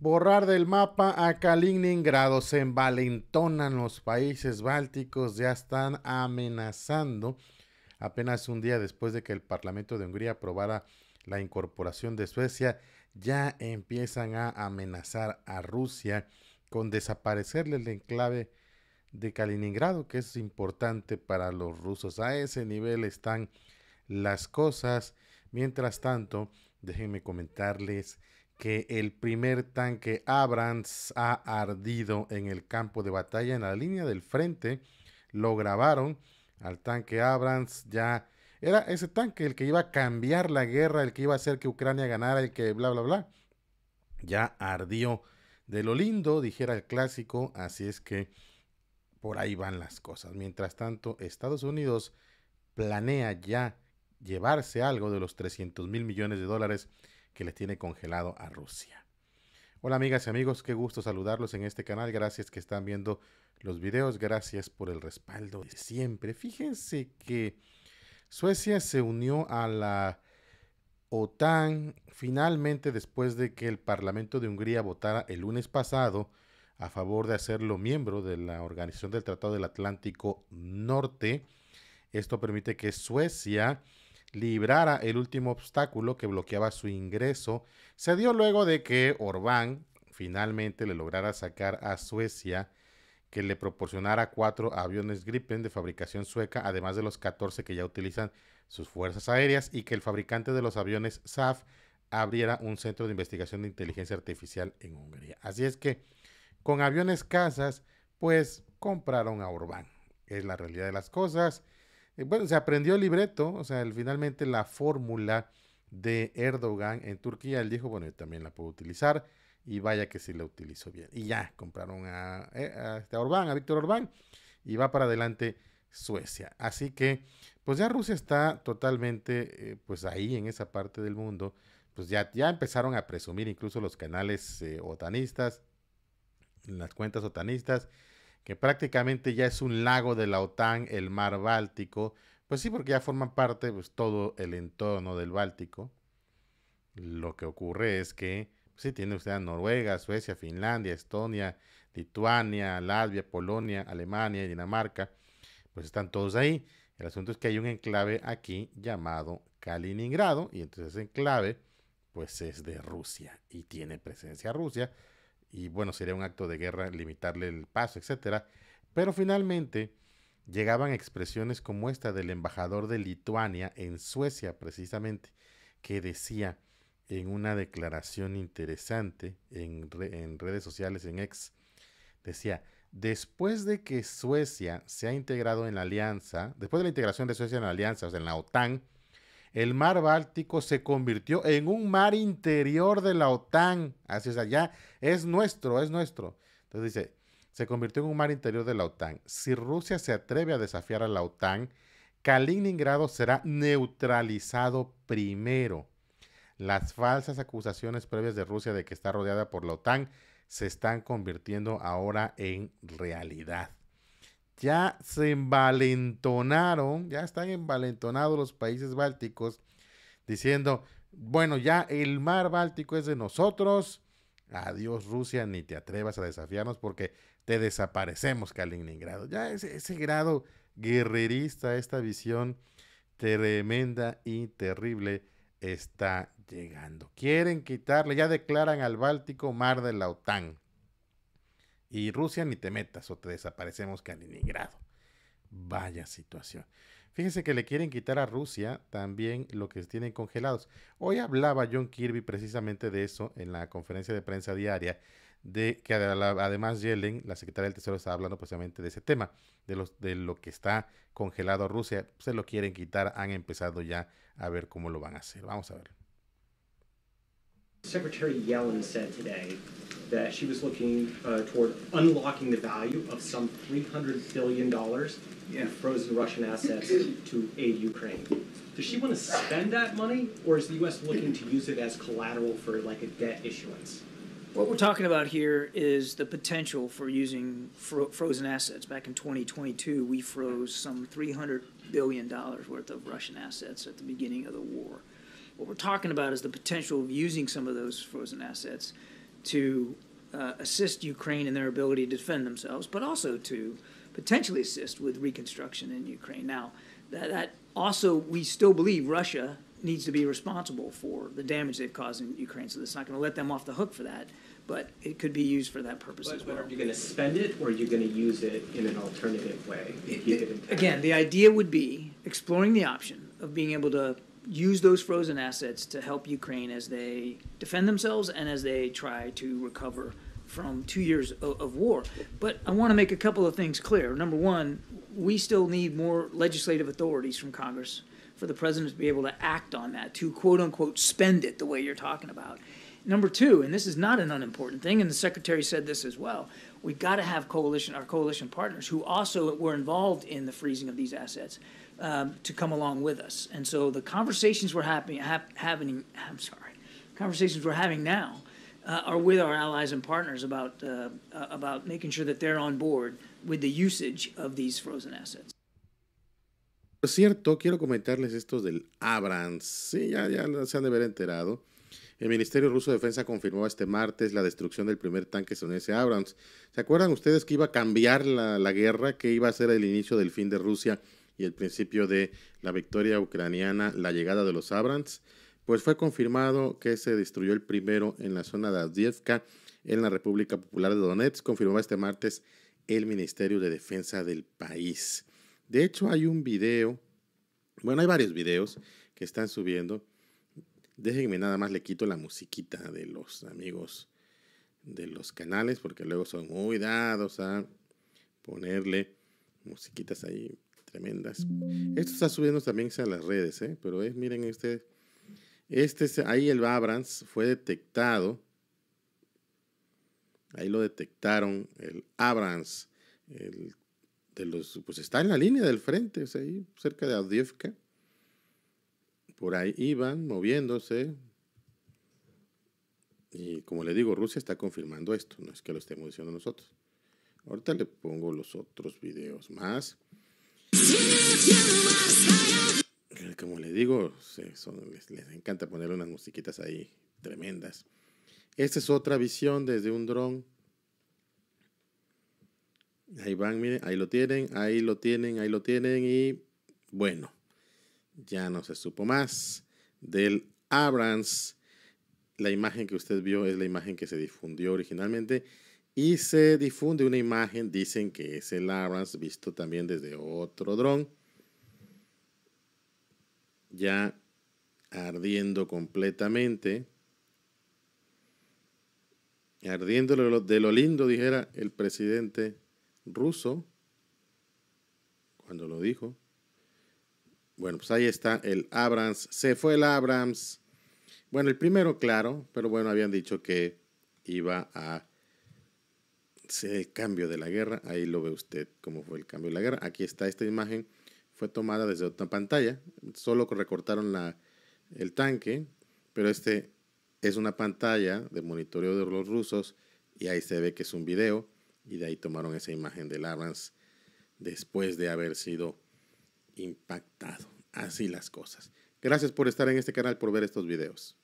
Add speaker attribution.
Speaker 1: Borrar del mapa a Kaliningrado. Se envalentonan los países bálticos, ya están amenazando. Apenas un día después de que el Parlamento de Hungría aprobara la incorporación de Suecia, ya empiezan a amenazar a Rusia con desaparecerle el enclave de Kaliningrado, que es importante para los rusos. A ese nivel están las cosas. Mientras tanto, déjenme comentarles que el primer tanque Abrams ha ardido en el campo de batalla en la línea del frente. Lo grabaron al tanque Abrams ya. Era ese tanque el que iba a cambiar la guerra, el que iba a hacer que Ucrania ganara, el que bla, bla, bla. Ya ardió de lo lindo, dijera el clásico, así es que por ahí van las cosas. Mientras tanto, Estados Unidos planea ya llevarse algo de los 300 mil millones de dólares que les tiene congelado a Rusia. Hola amigas y amigos, qué gusto saludarlos en este canal. Gracias que están viendo los videos, gracias por el respaldo de siempre. Fíjense que Suecia se unió a la OTAN finalmente después de que el Parlamento de Hungría votara el lunes pasado a favor de hacerlo miembro de la Organización del Tratado del Atlántico Norte. Esto permite que Suecia librara el último obstáculo que bloqueaba su ingreso, se dio luego de que Orbán finalmente le lograra sacar a Suecia que le proporcionara cuatro aviones Gripen de fabricación sueca, además de los 14 que ya utilizan sus fuerzas aéreas, y que el fabricante de los aviones SAF abriera un centro de investigación de inteligencia artificial en Hungría. Así es que con aviones casas, pues compraron a Orbán. Es la realidad de las cosas. Eh, bueno, se aprendió el libreto, o sea, finalmente la fórmula de Erdogan en Turquía, él dijo, bueno, yo también la puedo utilizar y vaya que sí la utilizo bien. Y ya, compraron a, eh, este, a, Orbán, a Víctor Orbán, y va para adelante Suecia. Así que, pues ya Rusia está totalmente, eh, pues ahí en esa parte del mundo, pues ya, ya empezaron a presumir incluso los canales otanistas, las cuentas otanistas, que prácticamente ya es un lago de la OTAN, el mar Báltico. Pues sí, porque ya forman parte pues, todo el entorno del Báltico. Lo que ocurre es que si pues sí tiene usted Noruega, Suecia, Finlandia, Estonia, Lituania, Latvia, Polonia, Alemania y Dinamarca. Pues están todos ahí. El asunto es que hay un enclave aquí llamado Kaliningrado y entonces ese enclave pues es de Rusia y tiene presencia Rusia y bueno, sería un acto de guerra limitarle el paso, etc. Pero finalmente llegaban expresiones como esta del embajador de Lituania en Suecia, precisamente, que decía en una declaración interesante en, redes sociales, en ex, decía, después de que Suecia se ha integrado en la alianza, después de la integración de Suecia en la alianza, o sea, en la OTAN, el mar Báltico se convirtió en un mar interior de la OTAN. Así es allá, es nuestro, es nuestro. Entonces dice, se convirtió en un mar interior de la OTAN. Si Rusia se atreve a desafiar a la OTAN, Kaliningrado será neutralizado primero. Las falsas acusaciones previas de Rusia de que está rodeada por la OTAN se están convirtiendo ahora en realidad ya se envalentonaron, ya están envalentonados los países bálticos diciendo, bueno, ya el mar Báltico es de nosotros, adiós Rusia, ni te atrevas a desafiarnos porque te desaparecemos, Kaliningrado. Ya ese, grado guerrerista, esta visión tremenda y terrible está llegando. Quieren quitarle, ya declaran al Báltico mar de la OTAN. Y Rusia ni te metas o te desaparecemos Kaliningrado. Vaya situación. Fíjense que le quieren quitar a Rusia también lo que tienen congelados. Hoy hablaba John Kirby precisamente de eso en la conferencia de prensa diaria, de que además Yellen, la secretaria del Tesoro, está hablando precisamente de ese tema, de, los, de lo que está congelado a Rusia. Se lo quieren quitar, han empezado ya a ver cómo lo van a hacer. Vamos a ver.
Speaker 2: Secretary Yellen
Speaker 1: said today that she was looking uh, toward unlocking the value of some
Speaker 2: $300 billion yeah. in frozen Russian assets to aid Ukraine. Does she want to spend that money, or is the U.S. looking to use it as collateral for like a debt issuance? What we're talking about here is the potential for using fro frozen assets. Back in 2022, we froze some $300 billion worth of Russian assets at the beginning of the war. What we're talking about is the potential of using some of those frozen assets to uh, assist Ukraine in their ability to defend themselves, but also to potentially assist with reconstruction in Ukraine. Now, that, that also, we still believe Russia needs to be responsible for the damage they've caused in Ukraine. So that's not going to let them off the hook for that, but it could be used for that purpose but, as well. But are you going to spend it, or are you going to use it in an alternative way? it, again, the idea would be exploring the option of being able to use those frozen assets to help Ukraine as they defend themselves and as they try to recover from two years of, of war. But I want to make a couple of things clear. Number one, we still need more legislative authorities from Congress for the president to be able to act on that, to quote unquote spend it the way you're talking about. Number two, and this is not an unimportant thing, and the secretary said this as well. We've got to have coalition, our coalition partners, who also were involved in the freezing of these assets, um, to come along with us. And so the conversations we're having, hap, having I'm sorry, conversations we're having now uh, are with our allies and partners about uh, uh about making sure that they're on board with the usage of these frozen assets.
Speaker 1: Por cierto, quiero comentarles estos del Abrams. Sí, ya, ya se han de haber enterado. El Ministerio Ruso de Defensa confirmó este martes la destrucción del primer tanque estadounidense Abrams. ¿Se acuerdan ustedes que iba a cambiar la, la guerra, que iba a ser el inicio del fin de Rusia y el principio de la victoria ucraniana, la llegada de los Abrams, pues fue confirmado que se destruyó el primero en la zona de Avdiivka, en la República Popular de Donetsk, confirmó este martes el Ministerio de Defensa del país. De hecho, hay un video, bueno, hay varios videos que están subiendo. Déjenme nada más le quito la musiquita de los amigos de los canales, porque luego son muy dados a ponerle musiquitas ahí tremendas. Esto está subiendo también a las redes, ¿eh? pero es, miren, este, este, ahí el Abrams fue detectado. Ahí lo detectaron, el Abrams, de los, pues está en la línea del frente, ahí cerca de Audievka. Por ahí iban moviéndose. Y como le digo, Rusia está confirmando esto, no es que lo estemos diciendo nosotros. Ahorita le pongo los otros videos más. Eh, como les digo, les, les, encanta poner unas musiquitas ahí tremendas. Esta es otra visión desde un dron. Ahí van, miren, ahí lo tienen, ahí lo tienen, ahí lo tienen y bueno, ya no se supo más del Abrams. La imagen que usted vio es la imagen que se difundió originalmente y se difunde una imagen, dicen que es el Abrams, visto también desde otro dron, ya ardiendo completamente, ardiendo de lo lindo, dijera el presidente ruso, cuando lo dijo. Bueno, pues ahí está el Abrams. Se fue el Abrams. Bueno, el primero, claro, pero bueno, habían dicho que iba a el cambio de la guerra, ahí lo ve usted cómo fue el cambio de la guerra. Aquí está esta imagen, fue tomada desde otra pantalla, solo recortaron la, el tanque, pero este es una pantalla de monitoreo de los rusos y ahí se ve que es un video y de ahí tomaron esa imagen del Abrams después de haber sido impactado. Así las cosas. Gracias por estar en este canal, por ver estos videos.